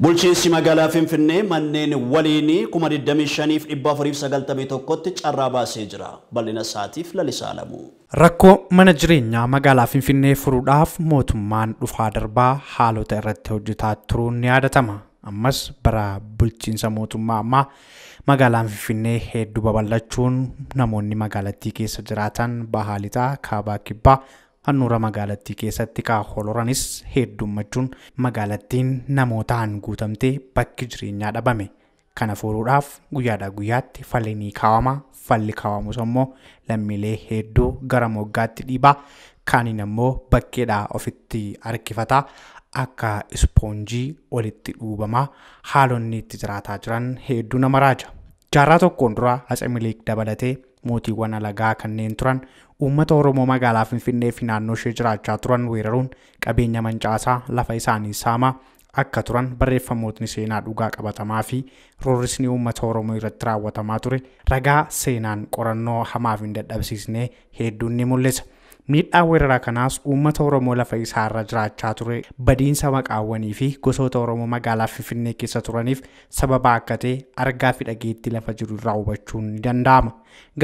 Bulchiinsi magaalaa Finfinnee manneen waliin 25,491tti carraa baasee jira. Bal'ina isaatiif lalisaa lamu. Rakkoo mana jireenyaa magaalaa Finfinnee furuudhaaf mootummaan dhufaa darbaa haalota irratti hojjetaa turuun ni yaadatama. Ammas bara bulchiinsa mootummaa ammaa magaalaan Finfinnee hedduu babal'achuun namoonni magaalattii keessa jiraatan bahaa kaabaa kibbaa hannuura magaalattii keessatti kaaholoranis heddummachuun magaalattiin namootaan guutamtee bakki jireenyaa dhabame. Kana furuudhaaf guyyaadhaa guyyaatti falli kaawama. fal'i kaawamus immoo lammiilee hedduu gara moggaatti dhiibaa. Kaaniin immoo bakkeedhaa ofitti harkifataa. Akka ispoonjii walitti dhuubamaa haalonni itti jiraataa jiran hedduu nama raaja. Jaarraa tokkoon dura Hatsemilik dabalatee mootiiwwan alagaa kanneen turan uummata Oromoo magaalaa Finfinnee fi naannoo ishee jiraachaa turan weeraruun qabeenya mancaasaa lafa isaanii saamaa akka turan barreeffamootni seenaa dhugaa qabatamaa fi roorisni uummata Oromoo irratti raawwatamaa ture ragaa seenaan qorannoo hamaaf hin dadhabsiisne hedduun ni mul'isa. Miidhaan weeraraa kanaas uummata Oromoo lafa isaarra jiraachaa ture badiinsa maqaawwanii fi gosoota Oromoo magaalaa Finfinnee keessa turaniif sababa akka ta'e argaa fi dhageetti lafa jiru irraa hubachuu ni danda'ama.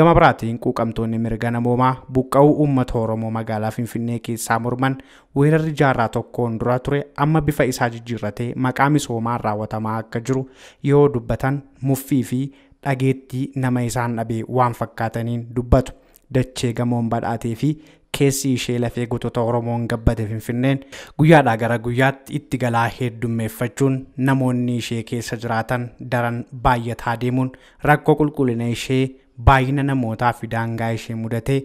Gama biraatiin quuqamtoonni mirga namoomaa buqqa'uu uummata Oromoo magaalaa Finfinnee keessaa morman weerarri jaarraa tokkoon dura ture amma bifa isaa jijjiirratee maqaa misoomaan raawwatamaa akka jiru yoo dubbatan muffii fi dhageettii nama isaan dhabee waan fakkaataniin dubbatu. Dachee gamoon badhaatee fi keessi ishee lafee gotota Oromoon gabbate Finfinneen guyyaadhaa gara guyyaatti itti galaa heddummeeffachuun namoonni ishee keessa jiraatan daran baay'ataa deemuun rakkoo qulqullina ishee baay'ina namootaa fi daangaa ishee mudatee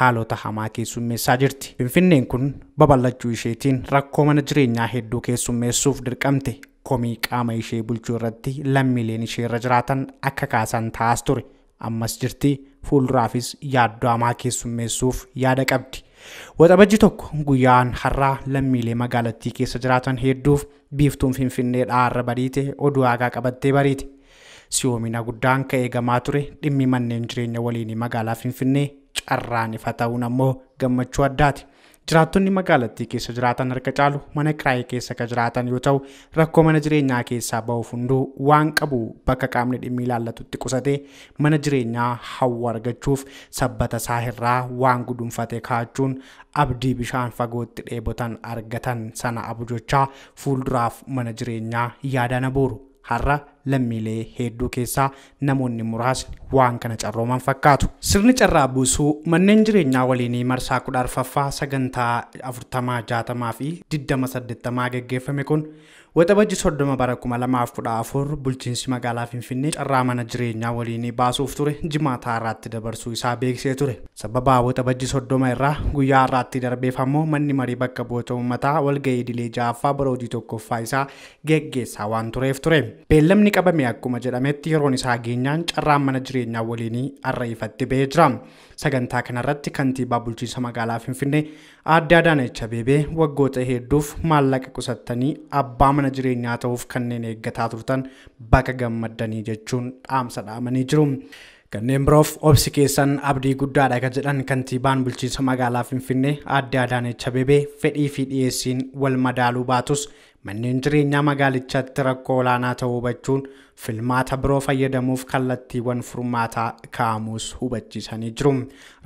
haalota hamaa keessummeessaa jirti. Finfinneen kun babal'achuu isheetiin rakkoo mana jireenyaa hedduu keessummeessuuf dirqamte. komii qaama ishee bulchuu irratti lammiileen ishee irra jiraatan akka kaasan taas ture ammas jirti fuulduraafis amaa keessummeessuuf yaada qabdi. Waxabajji tokko guyyaan har'aa lammiilee magaalattii keessa jiraatan hedduuf biiftuun Finfinnee dhaarra bariite oduu haagaa qabattee bariite. Siyoomina guddaan ka'ee gamaa ture dhimmi manneen jireenya waliinii magaalaa Finfinnee carraan ifa ta'uun ammoo gammachuu addaati. Jiraattonni magaalattii keessa jiraatan arga caalu mana kiraayee keessa ka jiraatan yoo ta'u rakkoo mana jireenyaa keessaa ba'uuf hunduu waan qabu bakka qaamni dhimmi ilaalatutti qusatee mana jireenyaa hawwa argachuuf sabbata isaa irraa waan gudunfate kaachuun abdii bishaan fagootti dheebotan argatan sana abujochaa fuulduraaf mana jireenyaa yaadana booru har'a lammiilee hedduu keessaa namoonni muraasni waan kana carrooman fakkaatu. Sirni carraa buusuu manneen jireenyaa waliinii marsaa kudha arfaffaa sagantaa 40 fi 20 gaggeeffame kun waxabajji 30 bara afur bulchiinsi magaalaa Finfinnee carraa mana jireenyaa waliinii baasuuf ture jimaataa irraatti dabarsuu isaa beeksisee ture. Sababa waxabajji 30 irraa guyyaa irraatti darbeef ammoo manni marii bakka boota ummataa walga eedilee ja'affaa bara hojii tokkoffaa isaa gaggeessaa waan tureef ture. Beellamni qabame akkuma jedhametti yeroon isaa geenyaan carraan mana jireenyaa waliinii arraifaatti ba'ee jira. Sagantaa kanarratti kantiibaa bulchiinsa magaalaa Finfinnee aadde Adaanech Abeebee waggoota hedduuf maallaqa qusattanii abbaa mana jireenyaa ta'uuf kanneen eeggataa turtan gammaddanii jechuun dhaamsa dhaamanii jiru. Kanneen biroof obsi keessan abdii guddaadha kan jedhan kantiibaan bulchiinsa magaalaa Finfinnee aadde Adaanech Abeebee fedhii fi dhiheessiin wal baatus Manneen jireenyaa magaalichatti rakkoo olaanaa ta'uu hubachuun filmaata biroo fayyadamuuf kallattiiwwan furmaataa ka'amus hubachiisanii jiru.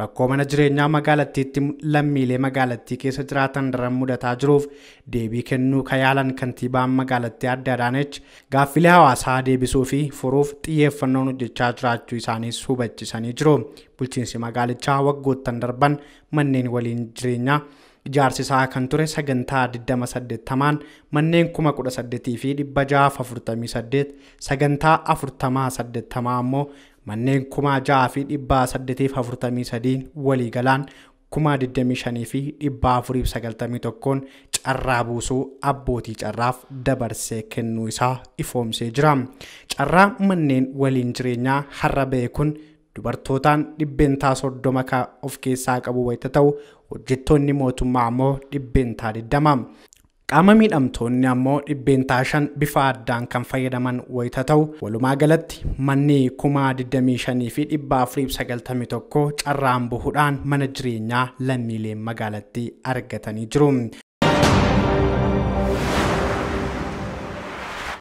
Rakkoo mana jireenyaa magaalattiitti lammiilee magaalattii keessa jiraatan daran mudataa jiruuf deebii kennuu ka yaalan kantiibaan magaalattii adda Adaanech gaaffilee hawaasaa deebisuu fi furuuf xiyyeeffannoon hojjechaa jiraachuu isaaniis hubachiisanii jiru. Bulchiinsi magaalichaa waggoottan darban manneen waliin jireenyaa ijaarsisaa kan ture sagantaa 28 manneen 18,000 fi 648 sagantaa 48 ammoo manneen 6,000 fi 843 waliigalaan 25,000 fi 491 carraa buusuu abbootii carraaf dabarsee kennu isaa ifoomsee jira. Carraa manneen waliin jireenyaa har'a ba'e kun dubartootaan dhibbeentaa soddoma of keessaa qabu wayita ta'u hojjettoonni mootummaa ammoo dhibbeentaa 20 qaama miidhamtoonni ammoo dhibbeentaa shan bifa addaan kan fayyadaman wayita ta'u walumaa galatti manni 25,000 fi 491 carraan buhuudhaan mana jireenyaa lammiileen magaalatti argatanii jiru.